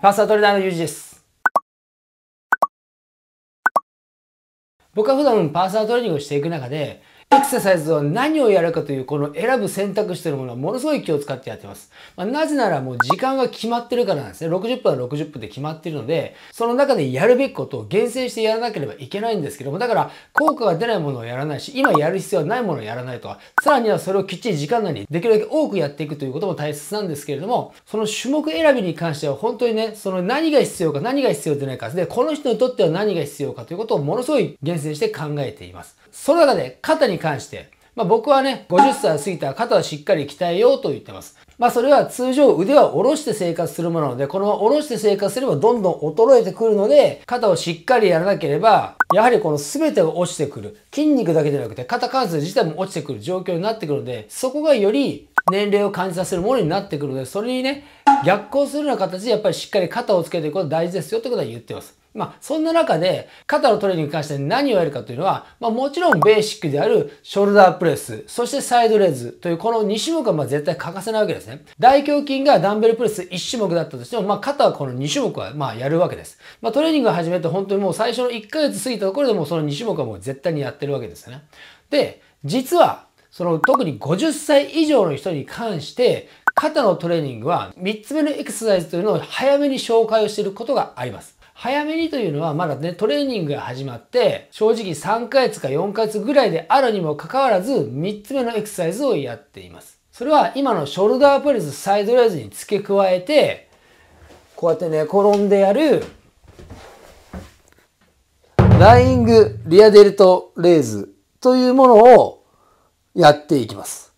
ファーストトレーダーのユージです。僕は普段パーソナルトレーニングをしていく中で、エクササイズは何をやるかというこの選ぶ選択肢というものはものすごい気を使ってやってます。まあ、なぜならもう時間が決まってるからなんですね。60分は60分で決まってるので、その中でやるべきことを厳選してやらなければいけないんですけども、だから効果が出ないものをやらないし、今やる必要はないものをやらないとは、さらにはそれをきっちり時間内にできるだけ多くやっていくということも大切なんですけれども、その種目選びに関しては本当にね、その何が必要か何が必要でないか、で、この人にとっては何が必要かということをものすごい厳選して考えています。その中で肩に関して、まあ、僕はね、50歳過ぎたら肩はしっかり鍛えようと言ってます。まあそれは通常腕は下ろして生活するものなので、このまま下ろして生活すればどんどん衰えてくるので、肩をしっかりやらなければ、やはりこの全てが落ちてくる。筋肉だけじゃなくて肩関節自体も落ちてくる状況になってくるので、そこがより年齢を感じさせるものになってくるので、それにね、逆行するような形でやっぱりしっかり肩をつけていくこと大事ですよってことは言ってます。まあ、そんな中で、肩のトレーニングに関して何をやるかというのは、まあ、もちろんベーシックであるショルダープレス、そしてサイドレーズというこの2種目はまあ絶対欠かせないわけですね。大胸筋がダンベルプレス1種目だったとしても、まあ、肩はこの2種目はまあやるわけです。まあ、トレーニングを始めて本当にもう最初の1ヶ月過ぎたところでもその2種目はもう絶対にやってるわけですよね。で、実は、その特に50歳以上の人に関して、肩のトレーニングは3つ目のエクササイズというのを早めに紹介をしていることがあります。早めにというのはまだね、トレーニングが始まって、正直3ヶ月か4ヶ月ぐらいであるにもかかわらず、3つ目のエクササイズをやっています。それは今のショルダープレス、サイドレーズに付け加えて、こうやってね、転んでやる、ライングリアデルトレーズというものをやっていきます。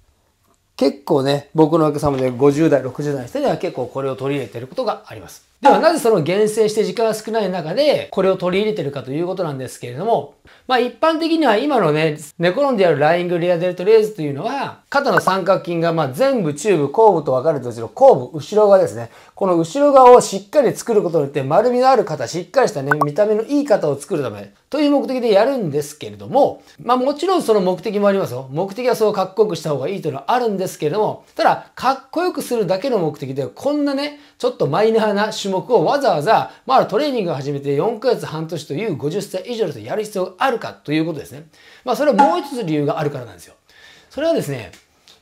結構ね、僕のお客様で50代、60代の人には結構これを取り入れてることがあります。ではなぜその厳選して時間が少ない中でこれを取り入れてるかということなんですけれども、まあ一般的には今のね、寝転んでやるライングリアデルトレーズというのは、肩の三角筋がまあ全部中部、後部と分かれてるんで後部、後ろ側ですね。この後ろ側をしっかり作ることによって丸みのある肩、しっかりしたね、見た目のいい肩を作るため、という目的でやるんですけれども、まあもちろんその目的もありますよ。目的はそうかっこよくした方がいいというのはあるんですけれども、ただかっこよくするだけの目的でこんなね、ちょっとマイナーな種目をわざわざ、まあトレーニングを始めて4ヶ月半年という50歳以上でやる必要があるかということですね。まあそれはもう一つ理由があるからなんですよ。それはですね、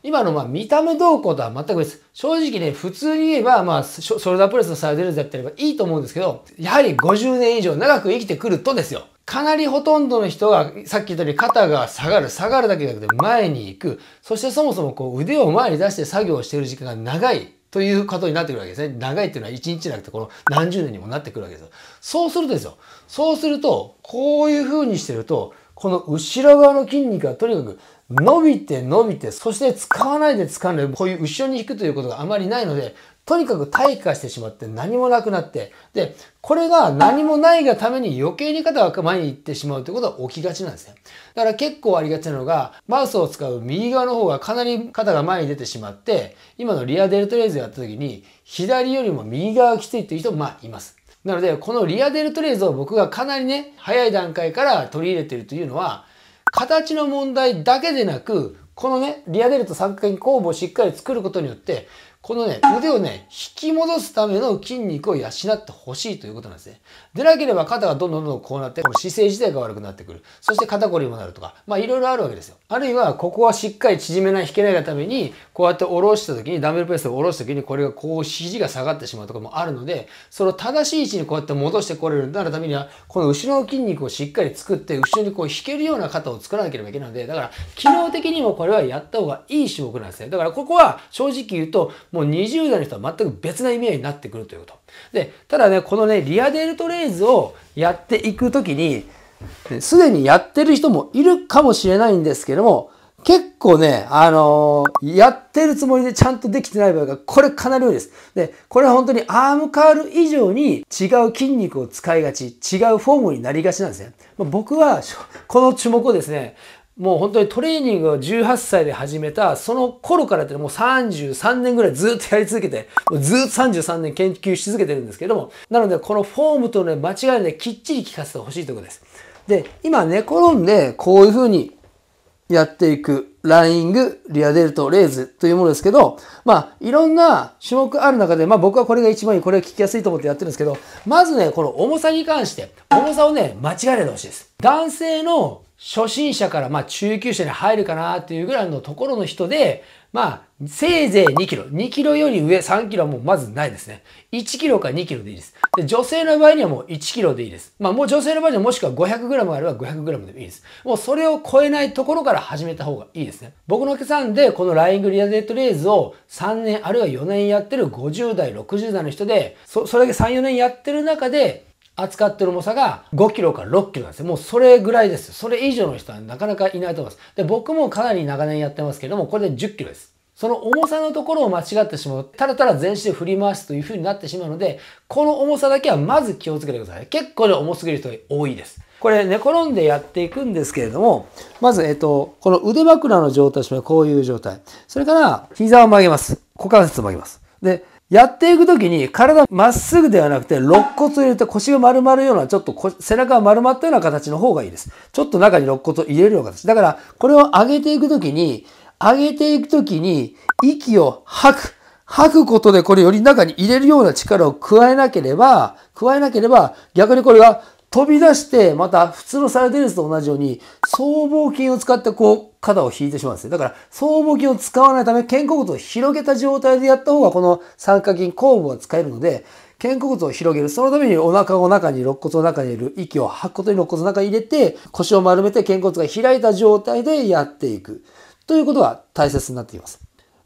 今のまあ見た目動向とは全くです。正直ね、普通に言えば、まあ、ショルダープレスのサイドレーズだったればいいと思うんですけど、やはり50年以上長く生きてくるとですよ。かなりほとんどの人が、さっき言ったように肩が下がる、下がるだけじゃなくて前に行く、そしてそもそもこう腕を前に出して作業をしている時間が長いということになってくるわけですね。長いっていうのは1日じゃなくてこの何十年にもなってくるわけですそうするとですよ。そうすると、こういう風にしてると、この後ろ側の筋肉がとにかく伸びて伸びて、そして使わないで使うので、こういう後ろに引くということがあまりないので、とにかく退化してしまって何もなくなって、で、これが何もないがために余計に肩が前に行ってしまうってことは起きがちなんですね。だから結構ありがちなのが、マウスを使う右側の方がかなり肩が前に出てしまって、今のリアデルトレーズやった時に、左よりも右側がきついという人もまあいます。なので、このリアデルトレーズを僕がかなりね、早い段階から取り入れているというのは、形の問題だけでなく、このね、リアデルト三角形工房をしっかり作ることによって、このね、腕をね、引き戻すための筋肉を養ってほしいということなんですね。でなければ肩がどんどんどんどんこうなって、この姿勢自体が悪くなってくる。そして肩こりもなるとか、まあいろいろあるわけですよ。あるいは、ここはしっかり縮めない、引けないがために、こうやって下ろした時に、ダンベルプレスを下ろした時に、これがこう肘が下がってしまうとかもあるので、その正しい位置にこうやって戻してこれるようになるためには、この後ろの筋肉をしっかり作って、後ろにこう引けるような肩を作らなければいけないので、だから、機能的にもこれはやった方がいい種目なんですね。だからここは正直言うと、もう20代の人は全く別な意味合いになってくるということ。で、ただね、このね、リアデルトレーーズをやっていくときに、すでにやってる人もいるかもしれないんですけども、結構ね、あのー、やってるつもりでちゃんとできてない場合が、これかなり多いです。で、これは本当にアームカール以上に違う筋肉を使いがち、違うフォームになりがちなんですね。僕は、この種目をですね、もう本当にトレーニングを18歳で始めた、その頃からってもう33年ぐらいずっとやり続けて、ずっと33年研究し続けてるんですけども、なのでこのフォームとの、ね、間違いできっちり効かせてほしいところです。で、今寝転んでこういうふうにやっていく、ライング、リアデルト、レーズというものですけど、まあ、いろんな種目ある中で、まあ僕はこれが一番いい、これが効きやすいと思ってやってるんですけど、まずね、この重さに関して、重さをね、間違えないでほしいです。男性の初心者からまあ中級者に入るかなっていうぐらいのところの人で、まあ、せいぜい2キロ。2キロより上、3キロはもうまずないですね。1キロか2キロでいいです。で女性の場合にはもう1キロでいいです。まあ、もう女性の場合にはもしくは5 0 0ムあれば5 0 0ムでもいいです。もうそれを超えないところから始めた方がいいですね。僕のお客さんで、このライングリアデートレーズを3年あるいは4年やってる50代、60代の人で、そ、それだけ3、4年やってる中で、扱ってる重さが5キロから6キロなんですよ。もうそれぐらいです。それ以上の人はなかなかいないと思います。で、僕もかなり長年やってますけども、これで10キロです。その重さのところを間違ってしまう。ただただ全身で振り回すという風になってしまうので、この重さだけはまず気をつけてください。結構ね、重すぎる人多いです。これ寝転んでやっていくんですけれども、まず、えっと、この腕枕の状態としてはこういう状態。それから、膝を曲げます。股関節を曲げます。で、やっていくときに体まっすぐではなくて肋骨を入れて腰が丸まるようなちょっと背中が丸まったような形の方がいいです。ちょっと中に肋骨を入れるような形。だからこれを上げていくときに、上げていくときに息を吐く。吐くことでこれより中に入れるような力を加えなければ、加えなければ逆にこれが飛び出してまた普通のサラデルスと同じように僧帽筋を使ってこう肩を引いてしまうんですね。だから、僧帽筋を使わないため、肩甲骨を広げた状態でやった方が、この三角筋、後部は使えるので、肩甲骨を広げる。そのためにお腹を中に、肋骨の中に入れる息を吐くことに肋骨の中に入れて、腰を丸めて肩甲骨が開いた状態でやっていく。ということが大切になっています。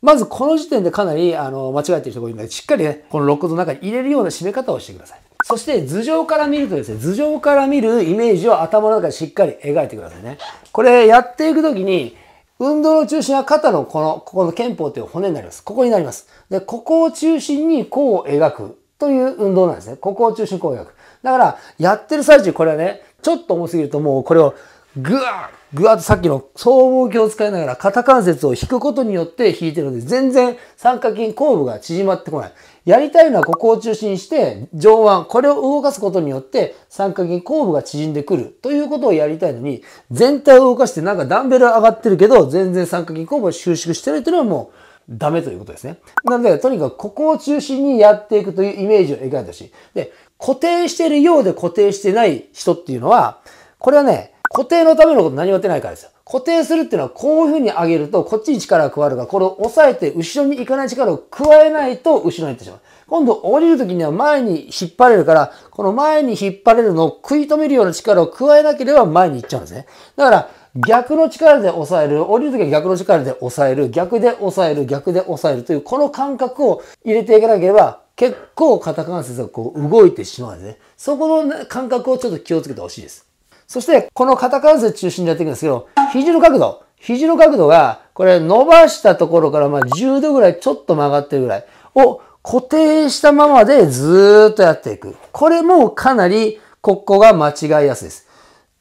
まずこの時点でかなりあの間違えてる人が多いので、しっかりね、この肋骨の中に入れるような締め方をしてください。そして頭上から見るとですね、頭上から見るイメージを頭の中でしっかり描いてくださいね。これやっていくときに、運動の中心は肩のこの、ここの肩峰という骨になります。ここになります。で、ここを中心にこう描くという運動なんですね。ここを中心にこう描く。だから、やってる最中、これはね、ちょっと重すぎるともうこれをぐわーぐわーとさっきの僧帽筋を使いながら肩関節を引くことによって引いてるので、全然三角筋後部が縮まってこない。やりたいのはここを中心にして、上腕、これを動かすことによって、三角筋後部が縮んでくるということをやりたいのに、全体を動かしてなんかダンベル上がってるけど、全然三角筋後部が収縮してないというのはもう、ダメということですね。なので、とにかくここを中心にやっていくというイメージを描いたし、で、固定しているようで固定してない人っていうのは、これはね、固定のためのこと何もやってないからですよ。固定するっていうのはこういう風に上げるとこっちに力が加わるからこれを押さえて後ろに行かない力を加えないと後ろに行ってしまう。今度降りる時には前に引っ張れるからこの前に引っ張れるのを食い止めるような力を加えなければ前に行っちゃうんですね。だから逆の力で抑える、降りるときは逆の力で抑える、逆で抑える、逆で抑えるという、この感覚を入れていかなければ、結構肩関節がこう動いてしまうんですね。そこの感覚をちょっと気をつけてほしいです。そして、この肩関節中心でやっていくんですけど、肘の角度、肘の角度が、これ伸ばしたところからま10度ぐらいちょっと曲がってるぐらいを固定したままでずっとやっていく。これもかなり、ここが間違いやすいです。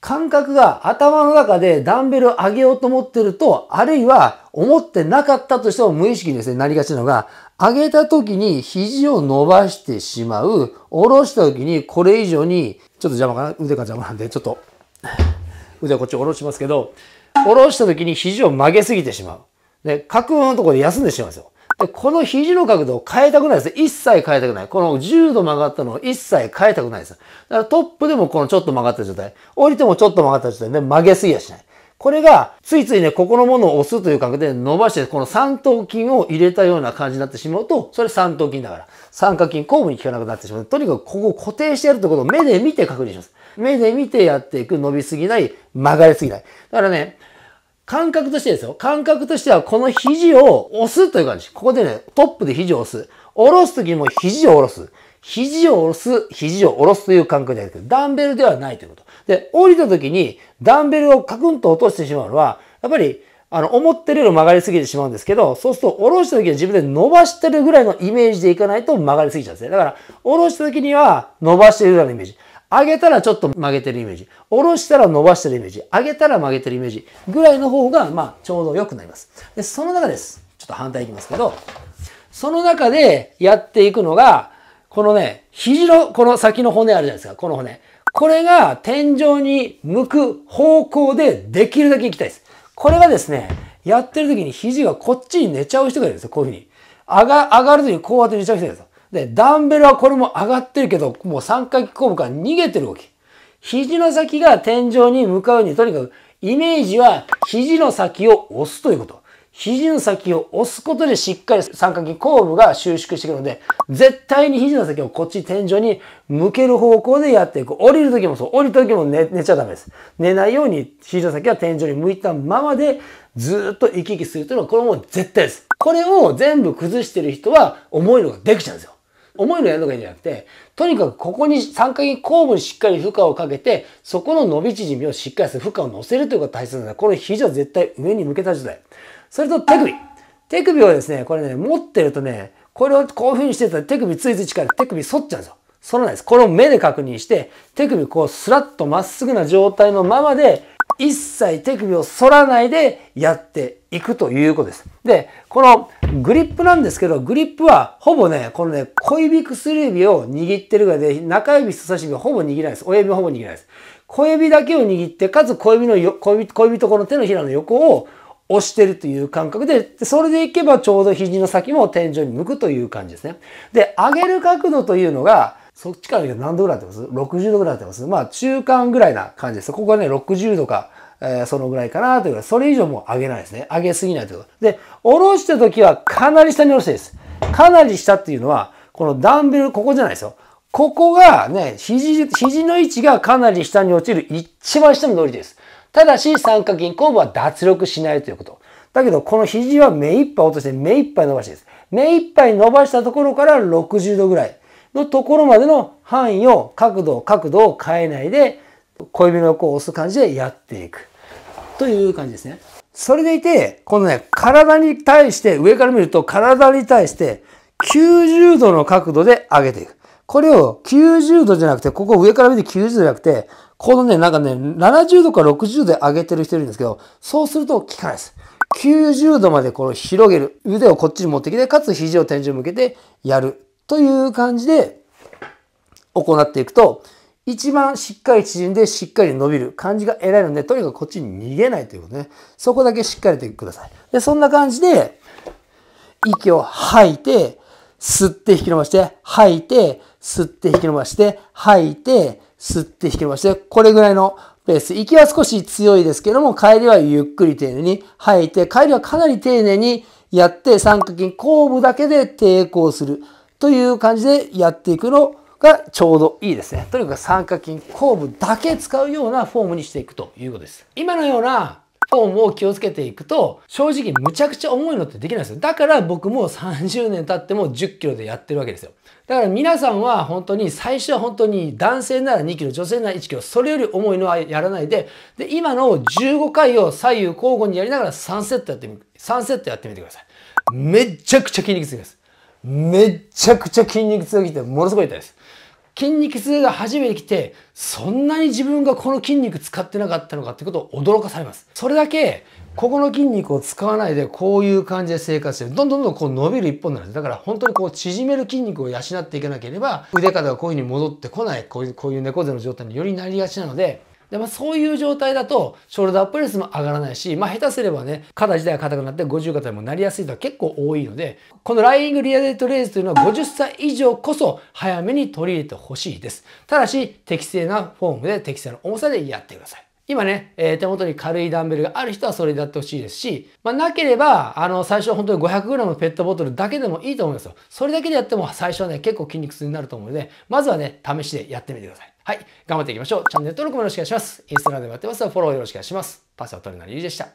感覚が頭の中でダンベル上げようと思ってると、あるいは思ってなかったとしても無意識にですね、なりがちなのが、上げた時に肘を伸ばしてしまう、下ろした時にこれ以上に、ちょっと邪魔かな、腕が邪魔なんで、ちょっと腕をこっち下ろしますけど、下ろした時に肘を曲げすぎてしまう。で、角のところで休んでしまうんですよ。で、この肘の角度を変えたくないです。一切変えたくない。この10度曲がったのを一切変えたくないです。だからトップでもこのちょっと曲がった状態、降りてもちょっと曲がった状態で曲げすぎやしない。これが、ついついね、ここのものを押すという感覚で伸ばして、この三頭筋を入れたような感じになってしまうと、それ三頭筋だから。三角筋、後部に効かなくなってしまう。とにかくここを固定してやるってことを目で見て確認します。目で見てやっていく、伸びすぎない、曲がりすぎない。だからね、感覚としてですよ。感覚としては、この肘を押すという感じ。ここでね、トップで肘を押す。下ろすときも肘を下ろす。肘を下ろす、肘を下ろすという感覚でやる。ダンベルではないということ。で、降りたときに、ダンベルをカクンと落としてしまうのは、やっぱり、あの、思ってるより曲がりすぎてしまうんですけど、そうすると、下ろした時は自分で伸ばしてるぐらいのイメージでいかないと曲がりすぎちゃうんですね。だから、下ろした時には、伸ばしてるぐらいのイメージ。上げたらちょっと曲げてるイメージ。下ろしたら伸ばしてるイメージ。上げたら曲げてるイメージ。ぐらいの方が、まあ、ちょうど良くなります。で、その中です。ちょっと反対いきますけど、その中でやっていくのが、このね、肘の、この先の骨あるじゃないですか。この骨。これが天井に向く方向でできるだけ行きたいです。これがですね、やってる時に肘がこっちに寝ちゃう人がいるんですよ。こういうふうに。上が、上がる時にこうやって寝ちゃう人がいるんですよ。で、ダンベルはこれも上がってるけど、もう三角コブから逃げてる動き。肘の先が天井に向かうに、とにかくイメージは肘の先を押すということ。肘の先を押すことでしっかり三角筋後部が収縮していくので、絶対に肘の先をこっち天井に向ける方向でやっていく。降りるときもそう。降りるときも寝寝ちゃダメです。寝ないように肘の先は天井に向いたままでずっと行き来するというのはこれも絶対です。これを全部崩してる人は重いのができちゃうんですよ。重いのやるのがいいんじゃなくて、とにかくここに3回後部にしっかり負荷をかけて、そこの伸び縮みをしっかりする、負荷を乗せるということが大切なんだ。この肘は絶対上に向けた状態。それと手首。手首をですね、これね、持ってるとね、これをこういう風にしてたら手首ついつい力で手首反っちゃうんですよ。反らないです。これを目で確認して、手首こうスラッとまっすぐな状態のままで、一切手首を反らないでやっていくということです。で、このグリップなんですけど、グリップはほぼね、このね、小指薬指を握ってるがで、中指人差し指がほぼ握らないです。親指ほぼ握らないです。小指だけを握って、かつ小指のよ小指、小指とこの手のひらの横を押してるという感覚で、それでいけばちょうど肘の先も天井に向くという感じですね。で、上げる角度というのが、そっちから何度ぐらいになってます ?60 度ぐらいになってますまあ中間ぐらいな感じです。ここはね、60度かえそのぐらいかなというぐらい。それ以上も上げないですね。上げすぎないということ。で、下ろした時はかなり下に下ろしてです。かなり下っていうのは、このダンベル、ここじゃないですよ。ここがね、肘、肘の位置がかなり下に落ちる一番下の通りです。ただし、三角筋後部は脱力しないということ。だけど、この肘は目いっぱい落として目いっぱい伸ばしてです。目いっぱい伸ばしたところから60度ぐらいのところまでの範囲を、角度、角度を変えないで、小指のこう押す感じでやっていく。という感じですね。それでいて、このね、体に対して、上から見ると体に対して90度の角度で上げていく。これを90度じゃなくて、ここ上から見て90度じゃなくて、このね、なんかね、70度か60度で上げてる人いるんですけど、そうすると効かないです。90度までこの広げる。腕をこっちに持ってきて、かつ肘を天井に向けてやる。という感じで行っていくと、一番しっかり縮んでしっかり伸びる感じが得られるので、とにかくこっちに逃げないということね。そこだけしっかりとください。で、そんな感じで、息を吐いて、吸って引き伸ばして、吐いて、吸って引き伸ばして、吐いて、吸って引き伸ばして、これぐらいのペース。息は少し強いですけども、帰りはゆっくり丁寧に吐いて、帰りはかなり丁寧にやって、三角筋後部だけで抵抗するという感じでやっていくのをがちょうどいいですね。とにかく三角筋、後部だけ使うようなフォームにしていくということです。今のようなフォームを気をつけていくと、正直むちゃくちゃ重いのってできないですよ。だから僕も30年経っても10キロでやってるわけですよ。だから皆さんは本当に最初は本当に男性なら2キロ、女性なら1キロ、それより重いのはやらないで、で、今の15回を左右交互にやりながら3セットやってみ、3セットやってみてください。めちゃくちゃ筋肉痛です。めちゃくちゃ筋肉痛がきてものすごい痛いです。筋肉痛が初めて来て、そんなに自分がこの筋肉使ってなかったのかってことを驚かされます。それだけ、ここの筋肉を使わないで、こういう感じで生活してる。どんどんどんこう伸びる一本なんです。だから本当にこう縮める筋肉を養っていかなければ、腕肩がこういうふうに戻ってこない、こういうこういう猫背の状態によりなりがちなので、で、まあ、そういう状態だと、ショルダープレスも上がらないし、まあ、下手すればね、肩自体が硬くなって、50肩にもなりやすいとは結構多いので、このライングリアデートレースというのは50歳以上こそ早めに取り入れてほしいです。ただし、適正なフォームで適正な重さでやってください。今ね、えー、手元に軽いダンベルがある人はそれでやってほしいですし、まあ、なければ、あの、最初本当に 500g のペットボトルだけでもいいと思いますよ。それだけでやっても最初はね、結構筋肉痛になると思うので、まずはね、試しでやってみてください。はい、頑張っていきましょう。チャンネル登録もよろしくお願いします。インスタグラムでやってますフォローよろしくお願いします。パスは取るなりゆうでした。